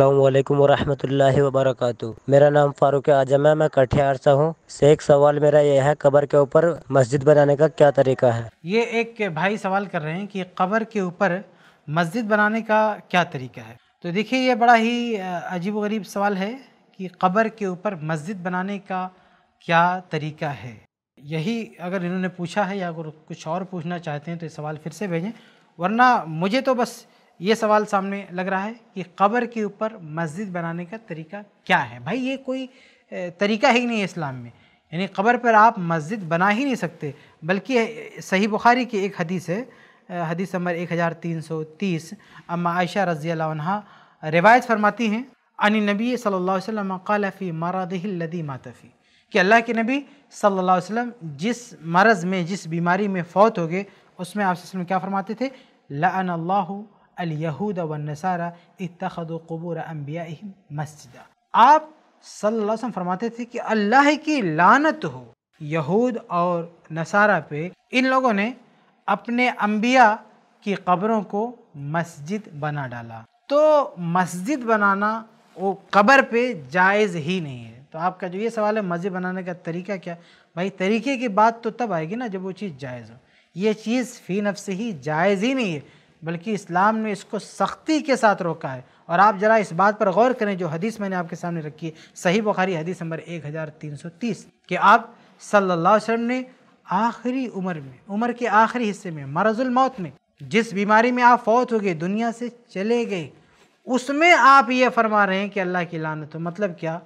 असलम वरहमल वबरक मेरा नाम फ़ारूक आजम है मैं कटिहार से हूँ से एक सवाल मेरा यह है कबर के ऊपर मस्जिद बनाने का क्या तरीका है ये एक भाई सवाल कर रहे हैं कि कबर के ऊपर मस्जिद बनाने का क्या तरीका है तो देखिए ये बड़ा ही अजीब गरीब सवाल है कि कबर के ऊपर मस्जिद बनाने का क्या तरीका है यही अगर इन्होंने पूछा है या अगर कुछ और पूछना चाहते हैं तो ये सवाल फिर से भेजें वरना मुझे तो बस ये सवाल सामने लग रहा है कि कब्र के ऊपर मस्जिद बनाने का तरीका क्या है भाई ये कोई तरीका ही नहीं है इस्लाम में यानी कब्र पर आप मस्जिद बना ही नहीं सकते बल्कि सही बुखारी की एक हदीस है हदीस नंबर एक हज़ार तीन सौ तीस अम्मा आयशा रज़ी रिवायत फरमाती हैं अन नबी सल्लल्लाहु अलैहि वसल्लम कालफ़ी मरदही मातफ़ी कि अल्लाह के नबी सल्लल्लाहु अलैहि वसल्लम जिस मरज़ में जिस बीमारी में फौत हो गए उसमें आप क्या फरमाते थे ला अलयहूद नसारा इतखद कबूर अम्बिया मस्जिद आप सल्लल्लाहु फरमाते थे कि अल्लाह की लानत हो यहूद और नसारा पे इन लोगों ने अपने अम्बिया की कब्रों को मस्जिद बना डाला तो मस्जिद बनाना वो कब्र पे जायज़ ही नहीं है तो आपका जो ये सवाल है मस्जिद बनाने का तरीका क्या भाई तरीके की बात तो तब आएगी ना जब वो चीज़ जायज़ हो ये चीज़ फ़ी नफ से ही जायज़ ही नहीं है बल्कि इस्लाम ने इसको सख्ती के साथ रोका है और आप ज़रा इस बात पर गौर करें जो हदीस मैंने आपके सामने रखी है सही बुखारी हदीस नंबर 1330 कि आप सल्लल्लाहु अलैहि वसल्लम ने आखिरी उम्र में उम्र के आखिरी हिस्से में मरजुल मौत में जिस बीमारी में आप फौत हो गए दुनिया से चले गए उसमें आप ये फरमा रहे हैं कि अल्लाह की लानत हो मतलब क्या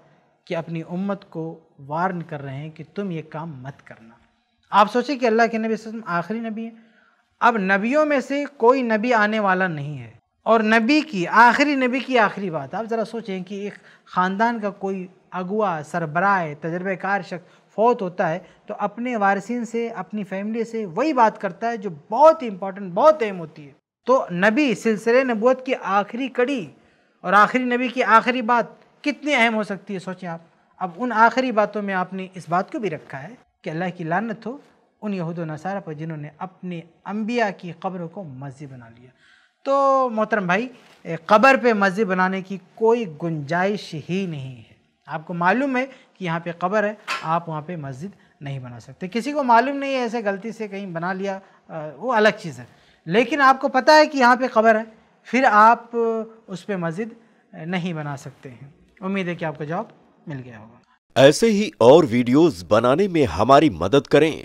कि अपनी उम्मत को वार्न कर रहे हैं कि तुम ये काम मत करना आप सोचें कि अल्लाह के नबी आखिरी नबी हैं अब नबियों में से कोई नबी आने वाला नहीं है और नबी की आखिरी नबी की आखिरी बात आप ज़रा सोचें कि एक ख़ानदान का कोई अगुआ सरबराह तजर्बेकार शख्स फौत होता है तो अपने वारसिन से अपनी फैमिली से वही बात करता है जो बहुत ही इंपॉर्टेंट बहुत अहम होती है तो नबी सिलसिले नबूत की आखिरी कड़ी और आखिरी नबी की आखिरी बात कितनी अहम हो सकती है सोचें आप अब उन आखिरी बातों में आपने इस बात को भी रखा है कि अल्लाह की लानत हो उन यहूद नसारा पर जिन्होंने अपने अम्बिया की कब्र को मस्जिद बना लिया तो मोहतरम भाई कब्र पे मस्जिद बनाने की कोई गुंजाइश ही नहीं है आपको मालूम है कि यहाँ पे कब्र है आप वहाँ पे मस्जिद नहीं बना सकते किसी को मालूम नहीं है ऐसे गलती से कहीं बना लिया वो अलग चीज़ है लेकिन आपको पता है कि यहाँ पे कब्र है फिर आप उस पर मस्जिद नहीं बना सकते हैं उम्मीद है कि आपको जवाब मिल गया होगा ऐसे ही और वीडियोस बनाने में हमारी मदद करें